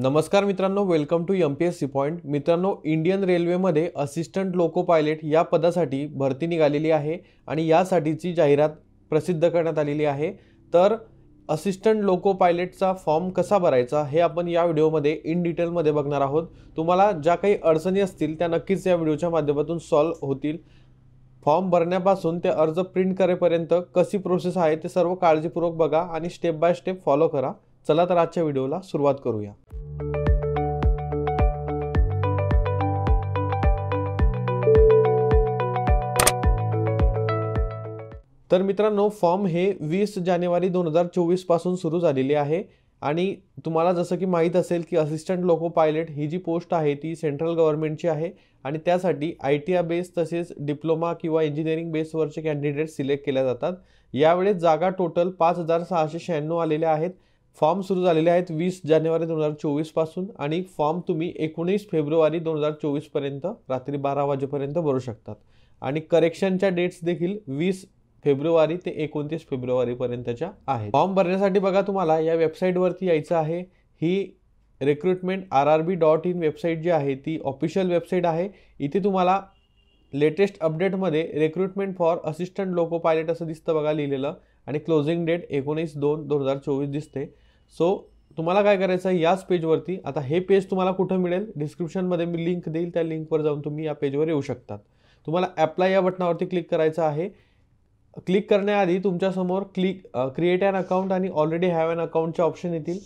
नमस्कार मित्रांनो welcome to M P S C point मित्रांनो इंडियन रेल्वेमध्ये असिस्टंट लोको पायलट या पदासाठी भरती निघालेली आहे आणि यासाठीची जाहिरात प्रसिद्ध करण्यात आलेली आहे तर असिस्टंट लोको पायलटचा फॉर्म कसा भरायचा हे आपण या व्हिडिओमध्ये इन डिटेलमध्ये बघणार आहोत तुम्हाला ज्या काही अडचणी असतील त्या नक्कीच या व्हिडिओच्या माध्यमातून सॉल्व होतील फॉर्म भरण्यापासून ते अर्ज प्रिंट करेपर्यंत कशी प्रोसेस आहे ते सर्व काळजीपूर्वक बघा आणि स्टेप बाय स्टेप फॉलो करा चला तर आजच्या व्हिडिओला सुरुवात करूया तर मित्रांनो फॉर्म हे वीस जानेवारी दोन हजार चोवीसपासून सुरू झालेली आहे आणि तुम्हाला जसं की माहीत असेल की असिस्टंट लोको पायलट ही जी पोस्ट आहे ती सेंट्रल गव्हर्नमेंटची आहे आणि त्यासाठी आय टी आय बेस तसेच डिप्लोमा किंवा इंजिनिअरिंग बेसवरचे कॅन्डिडेट सिलेक्ट केल्या जातात यावेळेस जागा टोटल पाच हजार सहाशे शहाण्णव आलेल्या आहेत फॉर्म सुरू झालेले आहेत वीस जानेवारी दोन हजार चोवीसपासून आणि फॉर्म तुम्ही एकोणीस फेब्रुवारी दोन हजार चोवीसपर्यंत रात्री बारा वाजेपर्यंत भरू शकतात आणि करेक्शनच्या डेट्स देखील वीस फेब्रुवारी ते एकोणतीस फेब्रुवारीपर्यंतच्या आहेत फॉर्म भरण्यासाठी बघा तुम्हाला या वेबसाईटवरती यायचं आहे ही recruitment R R B dot in website जी आहे ती ऑफिशियल वेबसाईट आहे इथे तुम्हाला लेटेस्ट अपडेटमध्ये recruitment for assistant loco pilot असं दिसतं बघा लिहिलेलं आणि क्लोजिंग डेट एकोणीस दोन दोन हजार चोवीस दिसते सो तुम्हाला काय करायचं आहे याच पेजवरती आता हे पेज तुम्हाला कुठं मिळेल डिस्क्रिप्शनमध्ये मी लिंक देईल त्या लिंकवर जाऊन तुम्ही या पेजवर येऊ शकतात तुम्हाला ॲप्लाय या बटनावरती क्लिक करायचं आहे क्लिक करण्याआधी तुमच्यासमोर क्लिक क्रिएट एन अकाउंट आणि ऑलरेडी हॅव ॲन अकाउंटचे ऑप्शन येतील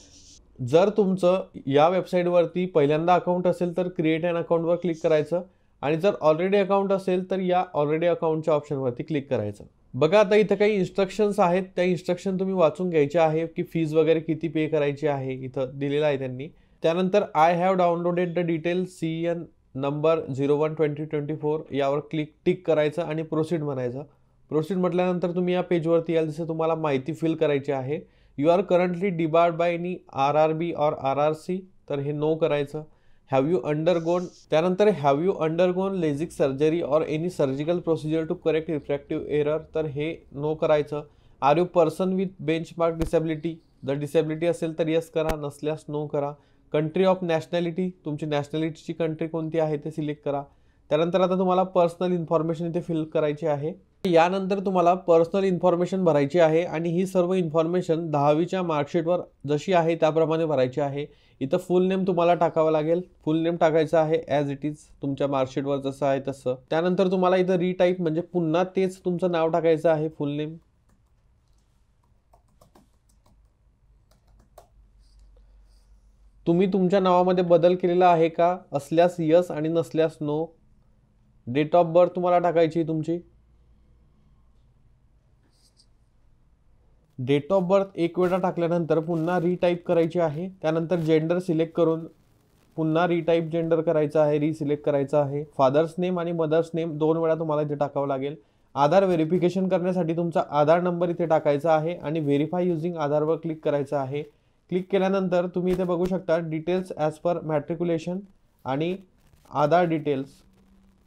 जर तुमचं या वेबसाईटवरती पहिल्यांदा अकाउंट असेल तर क्रिएट अकाउंट अकाउंटवर क्लिक करायचं आणि जर ऑलरेडी अकाउंट असेल तर या ऑलरेडी अकाउंटच्या ऑप्शनवरती क्लिक करायचं बघा आता इथं काही इन्स्ट्रक्शन्स आहेत त्या इन्स्ट्रक्शन तुम्ही वाचून घ्यायचे आहे की फीज वगैरे किती पे करायची आहे इथं दिलेलं आहे त्यांनी त्यानंतर I have downloaded the detail C N number zero one twenty twenty four यावर क्लिक टिक करायचं आणि प्रोसीड म्हणायचं प्रोसीड म्हटल्यानंतर तुम्ही या पेजवरती याल जसं तुम्हाला माहिती फिल करायची आहे you are currently debarred by any R R B or R R C तर हे नो करायचं हॅव यू अंडरगोन त्यानंतर have you undergone LASIK surgery or any surgical procedure to correct refractive error तर हे no करायचं are you person with benchmark disability जर disability असेल तर यस करा नसल्यास नो करा कंट्री ऑफ नॅशनॅलिटी तुमची नॅशनॅलिटीची कंट्री कोणती आहे ते सिलेक्ट करा त्यानंतर आता तुम्हाला पर्सनल इन्फॉर्मेशन इथे फिल करायची आहे यानंतर तुम्हाला पर्सनल इन्फॉर्मेशन भरायची आहे आणि ही सर्व इन्फॉर्मेशन दहावीच्या मार्कशीटवर जशी आहे त्याप्रमाणे भरायची आहे इथं फुल नेम तुम्हाला टाकावं लागेल फुल नेम टाकायचं आहे ॲज इट इज तुमच्या मार्कशीटवर जसं आहे तसं त्यानंतर तुम्हाला इथं रिटाईप म्हणजे पुन्हा तेच तुमचं नाव टाकायचं आहे फुल नेम तुम्ही तुमच्या नावामध्ये बदल केलेला आहे का असल्यास यस आणि नसल्यास नो डेट ऑफ बर्थ तुम्हाला टाकायची तुमची डेट ऑफ बर्थ एक वेळा टाकल्यानंतर पुन्हा रिटाईप करायची आहे त्यानंतर जेंडर सिलेक्ट करून पुन्हा रिटाईप जेंडर करायचं आहे रिसिलेक्ट करायचं आहे फादर्स नेम आणि मदर्स नेम दोन वेळा तुम्हाला इथे टाकावं लागेल आधार व्हेरिफिकेशन करण्यासाठी तुमचा आधार नंबर इथे टाकायचा आहे आणि व्हेरीफाय युझिंग आधारवर क्लिक करायचं आहे क्लिक केल्यानंतर तुम्ही इथे बघू शकता डिटेल्स ॲज पर मॅट्रिक्युलेशन आणि आधार डिटेल्स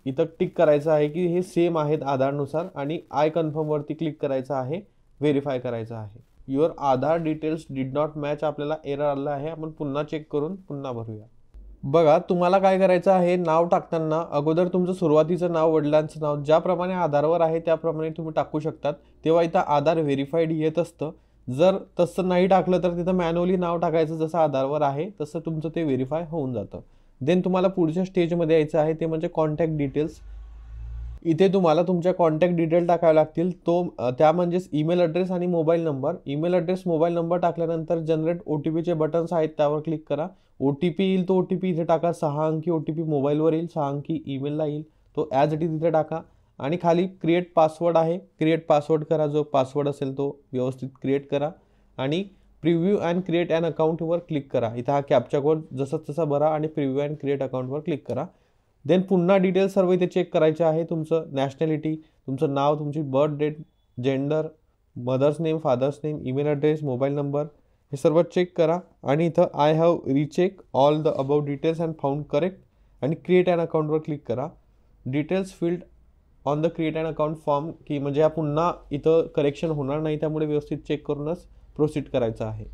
इथं टिक करायचं आहे की हे सेम आहेत आधारनुसार आणि आय कन्फर्मवरती क्लिक करायचं आहे व्हेरीफाय करायचं आहे your Aadhaar details did not match आपल्याला एरर आलं आहे आपण पुन्हा चेक करून पुन्हा भरूया बघा तुम्हाला काय करायचं आहे नाव टाकताना अगोदर तुमचं सुरुवातीचं नाव वडिलांचं नाव ज्याप्रमाणे आधारवर आहे त्याप्रमाणे तुम्ही टाकू शकतात तेव्हा इथं आधार व्हेरीफाईड येत असतं जर तसं नाही टाकलं तर तिथं मॅन्युअली नाव टाकायचं जसं आधारवर आहे तसं तुमचं ते व्हेरीफाय होऊन जातं देन तुम्हाला पुढच्या स्टेजमध्ये यायचं आहे ते म्हणजे कॉन्टॅक्ट डिटेल्स इथे तुम्हाला तुमच्या कॉन्टॅक्ट डिटेल टाकावे लागतील तो त्या म्हणजेच ईमेल ॲड्रेस आणि mobile number email address mobile number टाकल्यानंतर जनरेट ओ टी पीचे बटन्स आहेत त्यावर क्लिक करा ओ टी पी येईल तो ओ टी पी इथे टाका सहा अंकी ओ टी पी मोबाईलवर येईल सहा अंकी ईमेलला येईल तो ॲज इट इज तिथे टाका आणि खाली क्रिएट पासवर्ड आहे क्रिएट पासवर्ड करा जो पासवर्ड असेल तो व्यवस्थित क्रिएट करा आणि प्रिव्ह्यू अँड क्रिएट अँड अकाउंटवर क्लिक करा इथं हा कॅपचा कोड जसं तसा भरा आणि प्रिव्ह्यू अँड क्रिएट अकाउंटवर क्लिक करा देन पुन्हा डिटेल्स सर्व इथे चेक करायचे आहे तुमचं नॅशनॅलिटी तुमचं नाव तुमची birth date gender mother's name father's name email address mobile number हे सर्व चेक करा आणि इथं I have recheck all the about details and found correct आणि क्रिएट अँड अकाउंटवर क्लिक करा details field on the create and account form की म्हणजे हा पुन्हा इथं करेक्शन होणार नाही त्यामुळे व्यवस्थित चेक करूनच प्रोसीड करायचं आहे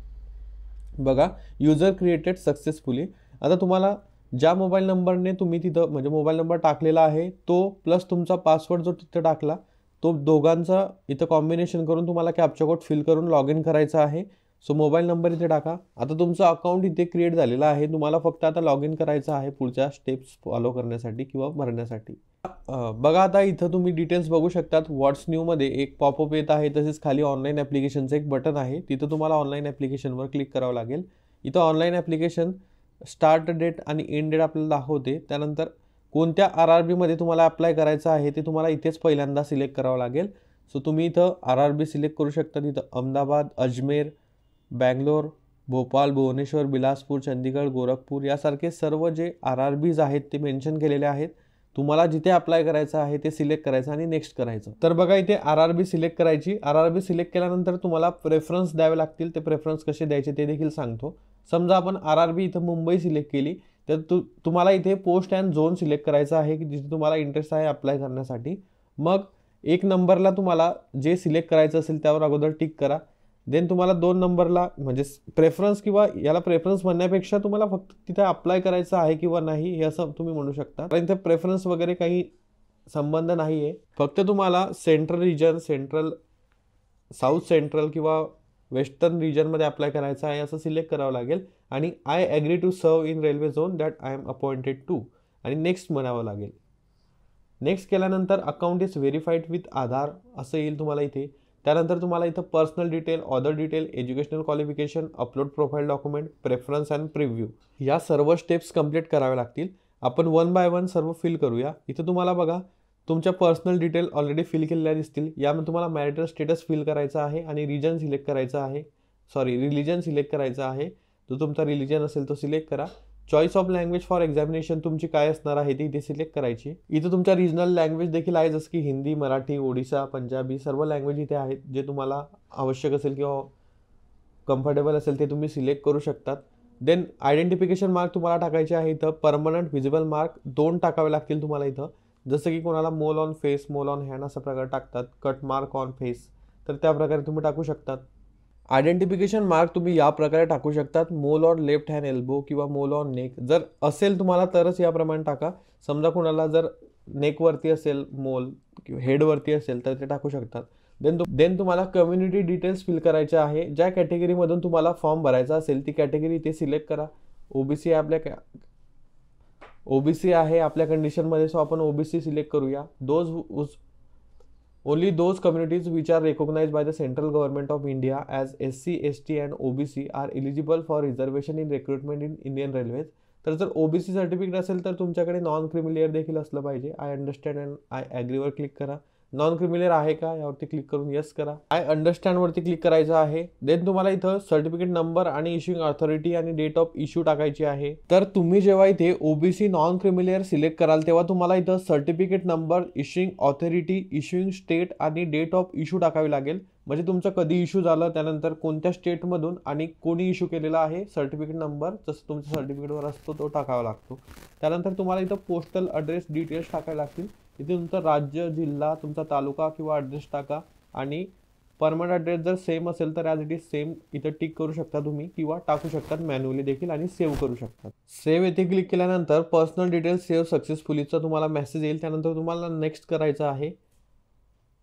बघा युजर क्रिएटेड सक्सेसफुली आता तुम्हाला ज्या मोबाईल नंबरने तुम्ही तिथं म्हणजे मोबाईल नंबर टाकलेला आहे तो प्लस तुमचा पासवर्ड जो तिथं टाकला तो दोघांचा इथं कॉम्बिनेशन करून तुम्हाला कॅप्चर कोड फिल करून लॉग इन करायचा आहे सो मोबाईल नंबर इथे टाका आता तुमचं अकाउंट इथे क्रिएट झालेलं आहे तुम्हाला फक्त आता लॉग इन करायचं आहे पुढच्या स्टेप्स फॉलो करण्यासाठी किंवा भरण्यासाठी बघा आता इथं तुम्ही डिटेल्स बघू शकतात व्हॉट्स न्यूमध्ये एक पॉपअप येत आहे तसेच खाली ऑनलाईन ॲप्लिकेशनचं एक बटन आहे तिथं तुम्हाला ऑनलाईन ॲप्लिकेशनवर क्लिक करावं लागेल इथं ऑनलाईन ॲप्लिकेशन स्टार्ट डेट आणि एंड डेट आपल्याला दाखवते त्यानंतर कोणत्या आर आर बीमध्ये तुम्हाला अप्लाय करायचं आहे ते तुम्हाला इथेच पहिल्यांदा सिलेक्ट करावं लागेल सो तुम्ही इथं आर आर बी सिलेक्ट करू शकता तिथं अहमदाबाद अजमेर बँगलोर भोपाल भुवनेश्वर बिलासपूर चंदीगड गोरखपूर यासारखे सर्व जे आर आर बीज आहेत ते मेन्शन केलेले आहेत तुम्हाला जिथे अप्लाय करायचं आहे ते सिलेक्ट करायचं आणि नेक्स्ट करायचं तर बघा इथे आर आर बी सिलेक्ट करायची आर आर बी सिलेक्ट केल्यानंतर तुम्हाला प्रेफरन्स द्यावे लागतील ते प्रेफरन्स कसे द्यायचे ते देखील सांगतो समजा आपण आर आर बी इथं मुंबई सिलेक्ट केली तर तु तुम्हाला इथे पोस्ट अँड झोन सिलेक्ट करायचा आहे की जिथे तुम्हाला इंटरेस्ट आहे अप्लाय करण्यासाठी मग एक नंबरला तुम्हाला जे सिलेक्ट करायचं असेल त्यावर अगोदर टिक करा देन तुम्हाला दोन नंबरला म्हणजे प्रेफरन्स किंवा याला प्रेफरन्स म्हणण्यापेक्षा तुम्हाला फक्त तिथे अप्लाय करायचं आहे किंवा नाही हे असं तुम्ही म्हणू शकता कारण इथे प्रेफरन्स वगैरे काही संबंध नाही आहे फक्त तुम्हाला central region central south central किंवा वेस्टर्न रिजनमध्ये अप्लाय करायचं आहे असं सिलेक्ट करावं लागेल आणि आय ॲग्री टू सर्व in railway zone that I am appointed to आणि नेक्स्ट म्हणावं लागेल नेक्स्ट केल्यानंतर account is verified with Aadhaar असं येईल तुम्हाला इथे त्यानंतर तुम्हाला इथं personal detail other detail educational qualification upload profile document preference and preview या सर्व स्टेप्स कंप्लीट कराव्या लागतील आपण वन बाय वन सर्व फिल करूया इथं तुम्हाला बघा तुमच्या पर्सनल डिटेल ऑलरेडी फिल केलेल्या दिसतील यामध्ये तुम्हाला मॅरिटल स्टेटस फिल करायचा आहे आणि रिजन सिलेक्ट करायचा आहे सॉरी रिलिजन सिलेक्ट करायचा आहे जो तुमचा रिलिजन असेल तो सिलेक्ट करा choice of language for examination तुमची काय असणार आहे ती इथे सिलेक्ट करायची इथं तुमच्या रिजनल लँग्वेज देखील आहे जसं की हिंदी मराठी ओडिसा पंजाबी सर्व लँग्वेज इथे आहेत जे तुम्हाला आवश्यक असेल किंवा कम्फर्टेबल असेल ते तुम्ही सिलेक्ट करू शकतात देन आयडेंटिफिकेशन मार्क तुम्हाला टाकायचे आहे इथं परमनंट विजिबल मार्क दोन टाकावे लागतील तुम्हाला इथं जसं की कोणाला mole on face mole on hand असा प्रकार टाकतात कट मार्क ऑन फेस तर त्या प्रकारे तुम्ही टाकू शकतात आयडेंटिफिकेशन मार्क तुम्ही या प्रकारे टाकू शकतात मोल ऑन लेफ्ट हँड एल्बो किंवा मोल ऑन नेक जर असेल तुम्हाला तरच याप्रमाणे टाका समजा कोणाला जर नेकवरती असेल मोल किंवा हेडवरती असेल तर ते टाकू शकतात देन तु देन तुम्हाला कम्युनिटी डिटेल्स फिल करायचे आहे ज्या कॅटेगरीमधून तुम्हाला फॉर्म भरायचा असेल ती कॅटेगरी इथे सिलेक्ट करा ओबीसी आपल्या कॅ ओबीसी आहे आपल्या कंडिशनमध्ये सो आपण ओबीसी सिलेक्ट करूया those only those communities which are recognise by the central government of India as S C S T and O B C are eligible for reservation in recruitment in Indian railways तर जर ओ B C certificate असेल तर तुमच्याकडे non creamy layer देखील असलं पाहिजे I understand and I ॲग्रीवर click करा नॉन क्रिमिनल आहे का यावरती क्लिक करून येस करा आय अंडरस्टँडवरती क्लिक करायचं आहे देन तुम्हाला इथं सर्टिफिकेट नंबर आणि इश्यूंग ऑथॉरिटी आणि डेट ऑफ इश्यू टाकायची आहे तर तुम्ही जेव्हा इथे ओबीसी नॉन क्रिमिलेअर सिलेक्ट कराल तेव्हा तुम्हाला इथं certificate number issuing authority issuing state आणि डेट ऑफ इश्यू टाकावी लागेल म्हणजे तुमचं कधी इश्यू झालं त्यानंतर कोणत्या स्टेटमधून आणि कोणी इश्यू केलेला आहे सर्टिफिकेट नंबर जसं तुमच्या सर्टिफिकेटवर असतो तो टाकावा लागतो त्यानंतर तुम्हाला इथं पोस्टल अड्रेस डिटेल्स टाकावे लागतील इथे तुमचं राज्य जिल्हा तुमचा तालुका किंवा ॲड्रेस टाका आणि परमनंट ॲड्रेस जर सेम असेल तर ॲज इट इज सेम इथं टिक करू शकता तुम्ही किंवा टाकू शकता मॅन्युअली देखील आणि सेव्ह करू शकतात सेव्ह येथे क्लिक केल्यानंतर पर्सनल डिटेल्स सेव्ह सक्सेसफुलीचा तुम्हाला मेसेज येईल त्यानंतर तुम्हाला नेक्स्ट करायचं आहे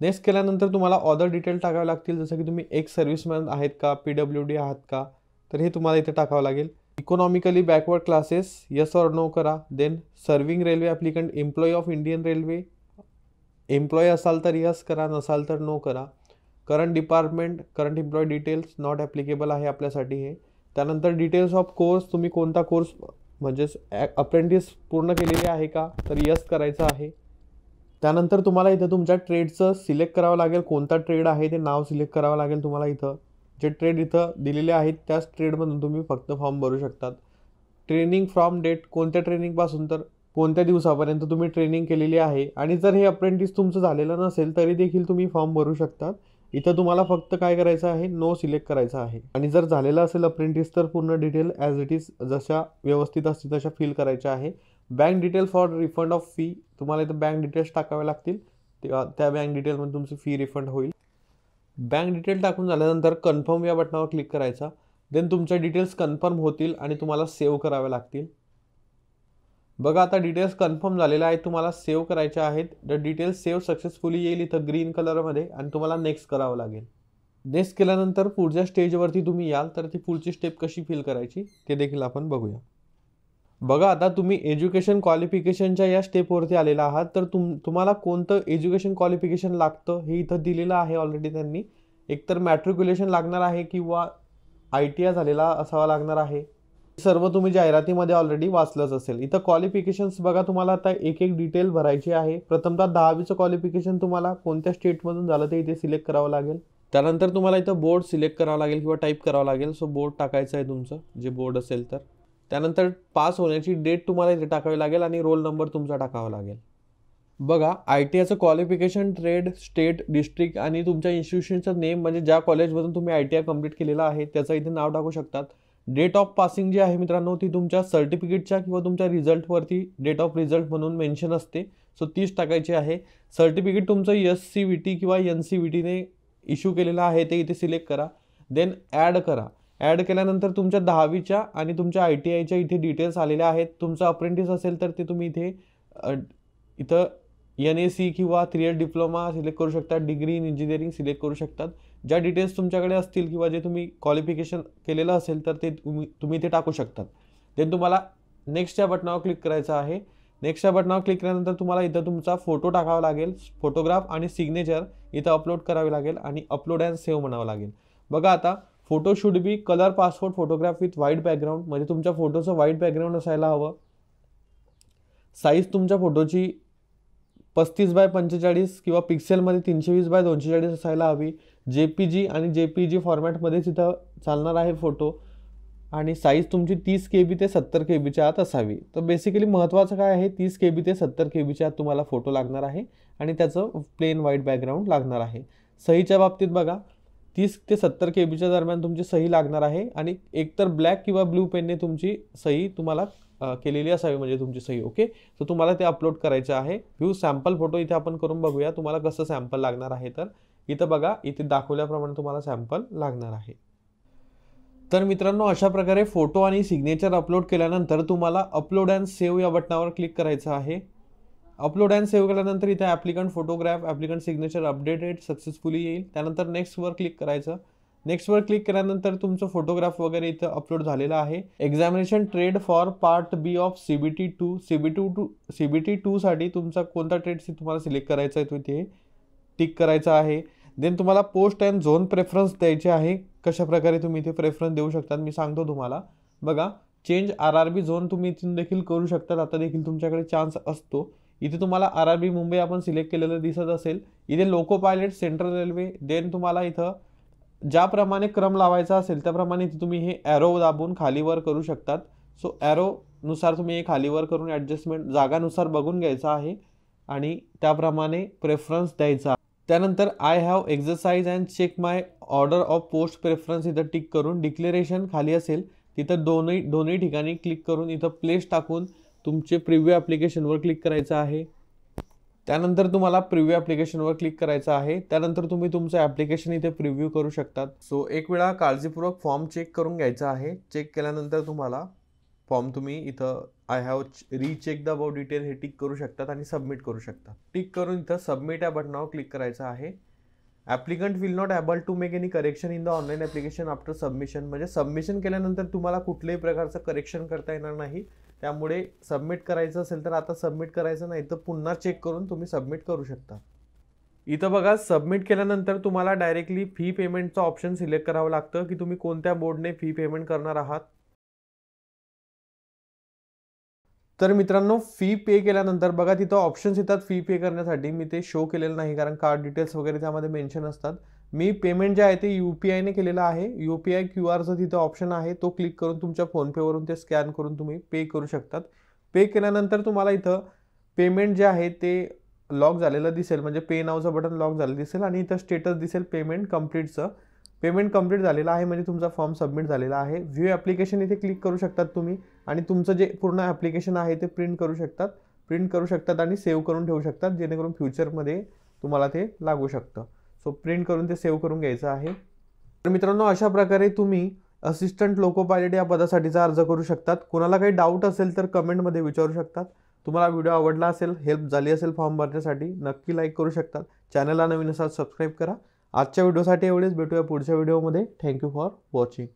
नेक्स्ट केल्यानंतर तुम्हाला ऑदर डिटेल टाकावे लागतील जसं की तुम्ही एक सर्व्हिसमॅन आहेत का पी डब्ल्यू डी आहात का तर हे तुम्हाला इथे टाकावं लागेल economically backward classes yes or no करा then serving railway applicant employee of Indian railway employee असाल तर यस करा नसाल तर नो करा current department current employ details not applicable आहे आपल्यासाठी हे त्यानंतर डिटेल्स ऑफ कोर्स तुम्ही कोणता कोर्स म्हणजेच अप्रेंटिस पूर्ण केलेली आहे का तर यस करायचं आहे त्यानंतर तुम्हाला इथं तुमच्या ट्रेडचं सिलेक्ट करावं लागेल कोणता ट्रेड आहे ते नाव सिलेक्ट करावं लागेल तुम्हाला इथं जे ट्रेड इथं दिलेले आहेत त्याच ट्रेडमधून तुम्ही फक्त फॉर्म भरू शकतात ट्रेनिंग फ्रॉम डेट कोणत्या ट्रेनिंगपासून तर कोणत्या दिवसापर्यंत तुम्ही ट्रेनिंग केलेली आहे आणि जर हे अप्रेंटिस तुमचं झालेलं नसेल तरी देखील तुम्ही फॉर्म भरू शकतात इथं तुम्हाला फक्त काय करायचं आहे नो सिलेक्ट करायचं आहे आणि जर झालेलं असेल अप्रेंटिस तर पूर्ण डिटेल ॲज इट इज जशा व्यवस्थित असतील तशा फिल करायच्या आहे bank detail for refund of fee तुम्हाला इथं बँक डिटेल्स टाकावे लागतील तेव्हा त्या बँक डिटेलमध्ये तुमची फी रिफंड होईल बँक डिटेल टाकून झाल्यानंतर कन्फर्म या बटनावर क्लिक करायचा देन तुमच्या डिटेल्स कन्फर्म होतील आणि तुम्हाला सेव्ह करावे लागतील बघा आता डिटेल्स कन्फर्म झालेल्या आहेत तुम्हाला सेव्ह करायच्या आहेत द डिटेल्स सेव्ह सक्सेसफुली येईल इथं ग्रीन कलरमध्ये आणि तुम्हाला नेक्स्ट करावं लागेल नेक्स्ट केल्यानंतर पुढच्या स्टेजवरती तुम्ही याल तर ती पुढची स्टेप कशी फील करायची ते देखील आपण बघूया बघा आता तुम्ही एज्युकेशन क्वालिफिकेशनच्या या स्टेपवरती आलेला आहात तर तुम तुम्हाला कोणतं एज्युकेशन क्वालिफिकेशन लागतं हे इथं दिलेलं आहे ऑलरेडी त्यांनी एकतर मॅट्रिक्युलेशन लागणार आहे किंवा आय टी आय झालेला असावा लागणार आहे सर्व तुम्ही जाहिरातीमध्ये ऑलरेडी वाचलंच असेल इथं क्वालिफिकेशन्स बघा तुम्हाला आता एक एक डिटेल भरायची आहे प्रथमतः दहावीचं क्वालिफिकेशन तुम्हाला कोणत्या स्टेटमधून झालं ते इथे सिलेक्ट करावं लागेल त्यानंतर तुम्हाला इथं बोर्ड सिलेक्ट करावं लागेल किंवा टाईप करावं लागेल सो बोर्ड टाकायचं आहे तुमचं जे बोर्ड असेल तर त्यानंतर पास होण्याची डेट तुम्हाला इथे टाकावी लागेल आणि रोल नंबर तुमचा टाकावा लागेल बघा आय टी आयचं क्वालिफिकेशन ट्रेड स्टेट डिस्ट्रिक्ट आणि तुमच्या इन्स्टिट्यूशनचं नेम म्हणजे ज्या कॉलेजमधून तुम्ही आय टी आय कम्प्लीट केलेलं आहे त्याचं इथे नाव टाकू शकतात डेट ऑफ पासिंग जी आहे मित्रांनो ती तुमच्या सर्टिफिकेटच्या किंवा तुमच्या रिझल्टवरती डेट ऑफ रिझल्ट म्हणून मेन्शन असते सो तीच टाकायची आहे सर्टिफिकेट तुमचं एस सी व्ही टी किंवा एन सी व्ही टीने इश्यू केलेलं आहे ते इथे सिलेक्ट करा देन ॲड करा ॲड केल्यानंतर तुमच्या दहावीच्या आणि तुमच्या आय टी आयच्या इथे डिटेल्स आलेल्या आहेत तुमचं अप्रेंटिस असेल तर ते तुम्ही इथे इथं एन ए सी किंवा थ्री इयर डिप्लोमा सिलेक्ट करू शकतात डिग्री इन इंजिनिअरिंग सिलेक्ट करू शकतात ज्या डिटेल्स तुमच्याकडे असतील किंवा जे तुम्ही क्वालिफिकेशन केलेलं असेल तर ते तुम्ही तुम्ही टाकू शकतात देन तुम्हाला नेक्स्टच्या बटनावर क्लिक करायचं आहे नेक्स्टच्या बटनावर क्लिक केल्यानंतर तुम्हाला इथं तुमचा फोटो टाकावा लागेल फोटोग्राफ आणि सिग्नेचर इथं अपलोड करावे लागेल आणि अपलोड अँड सेव्ह म्हणावं लागेल बघा आता photo should be colour passport photograph with white background म्हणजे तुमच्या फोटोचं व्हाईट बॅकग्राऊंड असायला हवं साईज तुमच्या फोटोची पस्तीस बाय पंचेचाळीस किंवा पिक्सेलमध्ये तीनशे वीस बाय दोनशे चाळीस असायला हवी जे पी जी आणि जे पी जी फॉर्मॅटमध्ये तिथं चालणार आहे फोटो आणि साईज तुमची तीस के बी ते सत्तर के बीच्या आत असावी तर बेसिकली महत्त्वाचं काय आहे तीस के बी ते सत्तर के बीच्या आत तुम्हाला फोटो लागणार आहे आणि त्याचं प्लेन व्हाईट बॅकग्राऊंड लागणार आहे सहीच्या बाबतीत बघा तीस ते सत्तर के बीच्या दरम्यान तुमची सही लागणार आहे आणि एकतर ब्लॅक किंवा ब्लू पेनने तुमची सही तुम्हाला केलेली असावी म्हणजे तुमची सही ओके तर तुम्हाला ते अपलोड करायचं आहे व्ह्यू सॅम्पल फोटो इथे आपण करून बघूया तुम्हाला कसं सॅम्पल लागणार आहे तर इथं बघा इथे दाखवल्याप्रमाणे तुम्हाला सॅम्पल लागणार आहे तर मित्रांनो अशा प्रकारे फोटो आणि सिग्नेचर अपलोड केल्यानंतर तुम्हाला अपलोड अँड सेव्ह या बटनावर क्लिक करायचं आहे अपलोड अँड सेव्ह केल्यानंतर इथे applicant photograph applicant signature updated successfully येईल त्यानंतर नेक्स्ट वर क्लिक करायचं नेक्स्टवर क्लिक केल्यानंतर तुमचं फोटोग्राफ वगैरे इथं अपलोड झालेला आहे examination trade for part B of C B T two C B two two C B T टूसाठी तुमचा कोणता ट्रेड तुम्हाला सिलेक्ट करायचा आहे तो इथे टिक करायचं आहे देन तुम्हाला पोस्ट अँड झोन प्रेफरन्स द्यायचे आहे कशाप्रकारे तुम्ही इथे प्रेफरन्स देऊ शकतात मी सांगतो तुम्हाला बघा change R R B zone तुम्ही इथून देखील करू शकतात आता देखील तुमच्याकडे चान्स असतो इथे तुम्हाला आर आर बी मुंबई आपण सिलेक्ट केलेलं दिसत असेल इथे loco pilot central railway then तुम्हाला इथं ज्याप्रमाणे क्रम लावायचा असेल त्याप्रमाणे इथे तुम्ही हे ॲरो दाबून खालीवर करू शकतात सो ॲरोनुसार तुम्ही हे खालीवर करून ॲडजस्टमेंट जागानुसार बघून घ्यायचा आहे आणि त्याप्रमाणे प्रेफरन्स द्यायचा त्यानंतर I have exercise and check my order of post preference इथं टिक करून डिक्लेरेशन खाली असेल तिथं दोन्ही दोन्ही ठिकाणी क्लिक करून इथं प्लेस टाकून तुमचे प्रिव्ह्यू ॲप्लिकेशनवर क्लिक करायचं आहे त्यानंतर तुम्हाला प्रिव्ह्यू ॲप्लिकेशनवर क्लिक करायचं आहे त्यानंतर तुम्ही तुमचं ॲप्लिकेशन इथे प्रिव्ह्यू करू शकतात सो एक वेळा काळजीपूर्वक फॉर्म चेक करून घ्यायचा आहे चेक केल्यानंतर तुम्हाला फॉर्म तुम्ही इथं I have check the about detail हे टिक करू शकतात आणि सबमिट करू शकता टिक करून इथं सबमिट या बटनावर क्लिक करायचं आहे applicant will not able to make any correction in the online application after submission म्हणजे सबमिशन केल्यानंतर तुम्हाला कुठल्याही प्रकारचं करेक्शन करता येणार नाही त्यामुळे सबमिट करायचं असेल तर आता सबमिट करायचं नाही तर पुन्हा चेक करून तुम्ही सबमिट करू शकता इथं बघा सबमिट केल्यानंतर तुम्हाला डायरेक्टली फी पेमेंटचं ऑप्शन सिलेक्ट करावं लागतं की तुम्ही कोणत्या बोर्डने फी पेमेंट करणार आहात तर मित्रांनो फी पे केल्यानंतर बघा तिथं ऑप्शन्स येतात फी पे करण्यासाठी मी ते शो केलेलं नाही कारण कार्ड डिटेल्स वगैरे त्यामध्ये मेन्शन असतात मी पेमेंट जे आहे ते यू पी आयने केलेलं आहे यू पी आय क्यू आरचं तिथं ऑप्शन आहे तो क्लिक करून तुमच्या फोनपेवरून ते स्कॅन करून तुम्ही पे करू शकतात पे केल्यानंतर तुम्हाला इथं पेमेंट जे आहे ते लॉक झालेलं दिसेल म्हणजे पे नावचं बटन लॉक झालं दिसेल आणि इथं स्टेटस दिसेल पेमेंट कम्प्लीटचं पेमेंट कंप्लीट झालेलं आहे म्हणजे तुमचा फॉर्म सबमिट झालेला आहे व्ह्यू ॲप्लिकेशन इथे क्लिक करू शकतात तुम्ही आणि तुमचं जे पूर्ण ॲप्लिकेशन आहे ते प्रिंट करू शकतात प्रिंट करू शकतात आणि सेव्ह करून ठेवू शकतात जेणेकरून फ्युचरमध्ये तुम्हाला ते लागू शकतं सो प्रिंट करून ते सेव्ह करून घ्यायचं आहे तर मित्रांनो अशा प्रकारे तुम्ही असिस्टंट लोको पायलट या पदासाठीचा अर्ज करू शकतात कुणाला काही डाऊट असेल तर कमेंटमध्ये विचारू शकतात तुम्हाला व्हिडिओ आवडला असेल हेल्प झाली असेल फॉर्म भरण्यासाठी नक्की लाईक करू शकतात चॅनलला नवीन असाल सबस्क्राईब करा आजच्या व्हिडिओसाठी एवढेच भेटूया पुढच्या व्हिडिओमध्ये थँक्यू फॉर वॉचिंग